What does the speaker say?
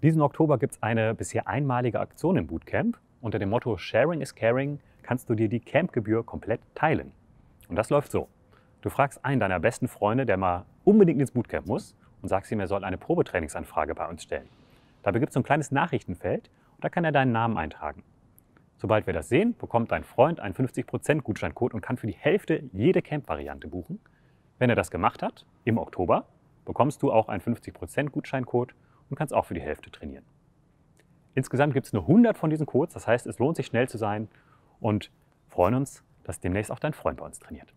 Diesen Oktober gibt es eine bisher einmalige Aktion im Bootcamp. Unter dem Motto Sharing is Caring kannst du dir die Campgebühr komplett teilen. Und das läuft so. Du fragst einen deiner besten Freunde, der mal unbedingt ins Bootcamp muss, und sagst ihm, er soll eine Probetrainingsanfrage bei uns stellen. Dabei gibt es so ein kleines Nachrichtenfeld und da kann er deinen Namen eintragen. Sobald wir das sehen, bekommt dein Freund einen 50% Gutscheincode und kann für die Hälfte jede Camp-Variante buchen. Wenn er das gemacht hat, im Oktober, bekommst du auch einen 50% Gutscheincode und kannst auch für die Hälfte trainieren. Insgesamt gibt es nur 100 von diesen Codes, das heißt, es lohnt sich schnell zu sein und freuen uns, dass demnächst auch dein Freund bei uns trainiert.